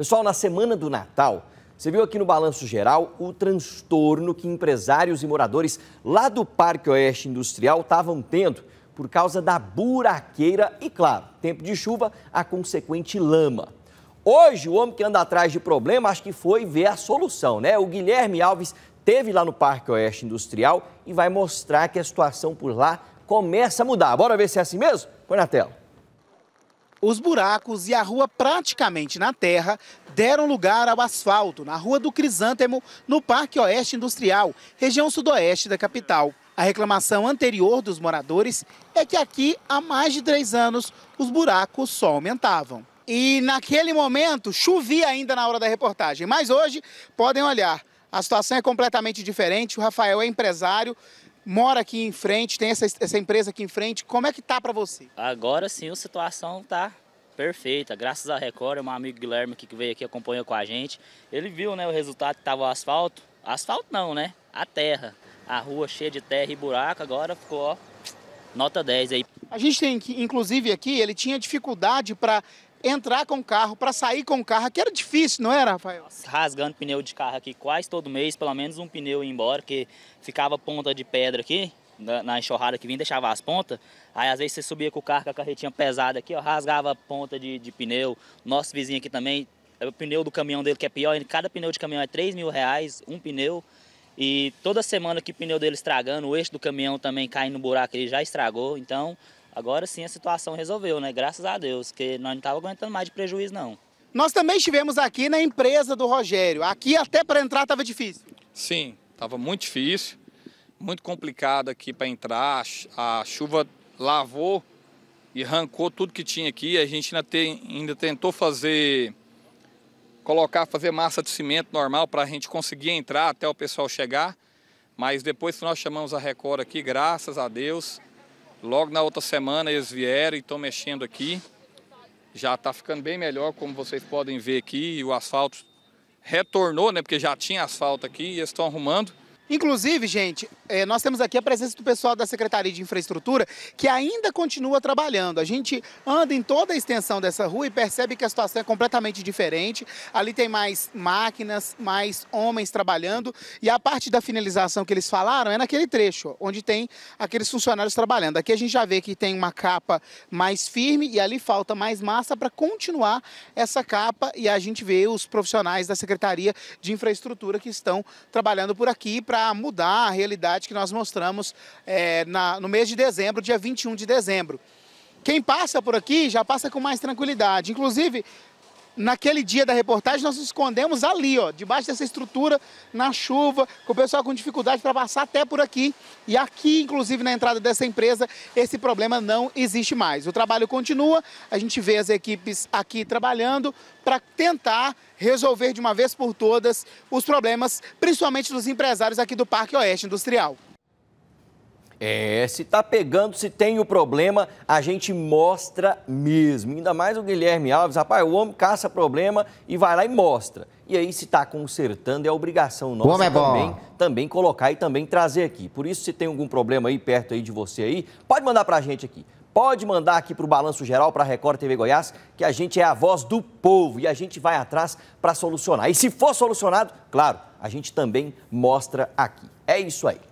Pessoal, na semana do Natal, você viu aqui no Balanço Geral o transtorno que empresários e moradores lá do Parque Oeste Industrial estavam tendo por causa da buraqueira e, claro, tempo de chuva, a consequente lama. Hoje, o homem que anda atrás de problema acho que foi ver a solução, né? O Guilherme Alves teve lá no Parque Oeste Industrial e vai mostrar que a situação por lá começa a mudar. Bora ver se é assim mesmo? Põe na tela. Os buracos e a rua praticamente na terra deram lugar ao asfalto na Rua do Crisântemo, no Parque Oeste Industrial, região sudoeste da capital. A reclamação anterior dos moradores é que aqui, há mais de três anos, os buracos só aumentavam. E naquele momento chovia ainda na hora da reportagem, mas hoje podem olhar, a situação é completamente diferente. O Rafael é empresário, mora aqui em frente, tem essa, essa empresa aqui em frente. Como é que tá para você? Agora sim, a situação tá perfeita. Graças à Record, é um amigo Guilherme que veio aqui acompanhou com a gente. Ele viu, né, o resultado que tava o asfalto. Asfalto não, né? A terra. A rua cheia de terra e buraco, agora ficou, ó, nota 10 aí. A gente tem que, inclusive aqui, ele tinha dificuldade para entrar com o carro, para sair com o carro, que era difícil, não era, Rafael? Rasgando pneu de carro aqui quase todo mês, pelo menos um pneu ia embora, que ficava ponta de pedra aqui, na, na enxurrada que vinha, deixava as pontas. Aí às vezes você subia com o carro com a carretinha pesada aqui, ó, rasgava a ponta de, de pneu. Nosso vizinho aqui também, é o pneu do caminhão dele que é pior, cada pneu de caminhão é 3 mil reais, um pneu. E toda semana que o pneu dele estragando, o eixo do caminhão também cai no buraco, ele já estragou. Então, Agora sim a situação resolveu, né? Graças a Deus, que nós não estávamos aguentando mais de prejuízo, não. Nós também estivemos aqui na empresa do Rogério. Aqui até para entrar estava difícil. Sim, estava muito difícil, muito complicado aqui para entrar. A chuva lavou e arrancou tudo que tinha aqui. A gente ainda, tem, ainda tentou fazer, colocar, fazer massa de cimento normal para a gente conseguir entrar até o pessoal chegar. Mas depois que nós chamamos a Record aqui, graças a Deus, Logo na outra semana eles vieram e estão mexendo aqui. Já está ficando bem melhor, como vocês podem ver aqui. O asfalto retornou, né? Porque já tinha asfalto aqui e eles estão arrumando. Inclusive, gente, é, nós temos aqui a presença do pessoal da Secretaria de Infraestrutura que ainda continua trabalhando. A gente anda em toda a extensão dessa rua e percebe que a situação é completamente diferente. Ali tem mais máquinas, mais homens trabalhando e a parte da finalização que eles falaram é naquele trecho onde tem aqueles funcionários trabalhando. Aqui a gente já vê que tem uma capa mais firme e ali falta mais massa para continuar essa capa e a gente vê os profissionais da Secretaria de Infraestrutura que estão trabalhando por aqui para para mudar a realidade que nós mostramos é, na, no mês de dezembro, dia 21 de dezembro. Quem passa por aqui já passa com mais tranquilidade. Inclusive, naquele dia da reportagem, nós nos escondemos ali, ó, debaixo dessa estrutura, na chuva, com o pessoal com dificuldade para passar até por aqui. E aqui, inclusive, na entrada dessa empresa, esse problema não existe mais. O trabalho continua, a gente vê as equipes aqui trabalhando para tentar resolver de uma vez por todas os problemas, principalmente dos empresários aqui do Parque Oeste Industrial. É, se tá pegando, se tem o problema, a gente mostra mesmo. Ainda mais o Guilherme Alves, rapaz, o homem caça problema e vai lá e mostra. E aí, se tá consertando, é obrigação nossa é também, também colocar e também trazer aqui. Por isso, se tem algum problema aí perto aí de você aí, pode mandar pra gente aqui. Pode mandar aqui para o Balanço Geral, para a Record TV Goiás, que a gente é a voz do povo e a gente vai atrás para solucionar. E se for solucionado, claro, a gente também mostra aqui. É isso aí.